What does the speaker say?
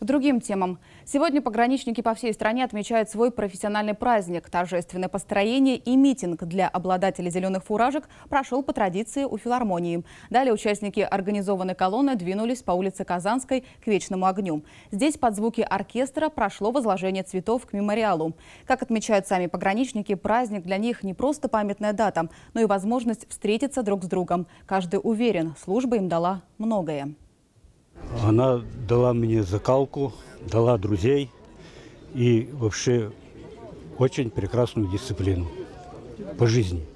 К другим темам. Сегодня пограничники по всей стране отмечают свой профессиональный праздник. Торжественное построение и митинг для обладателей зеленых фуражек прошел по традиции у филармонии. Далее участники организованной колонны двинулись по улице Казанской к Вечному огню. Здесь под звуки оркестра прошло возложение цветов к мемориалу. Как отмечают сами пограничники, праздник для них не просто памятная дата, но и возможность встретиться друг с другом. Каждый уверен, служба им дала многое. Она дала мне закалку, дала друзей и вообще очень прекрасную дисциплину по жизни.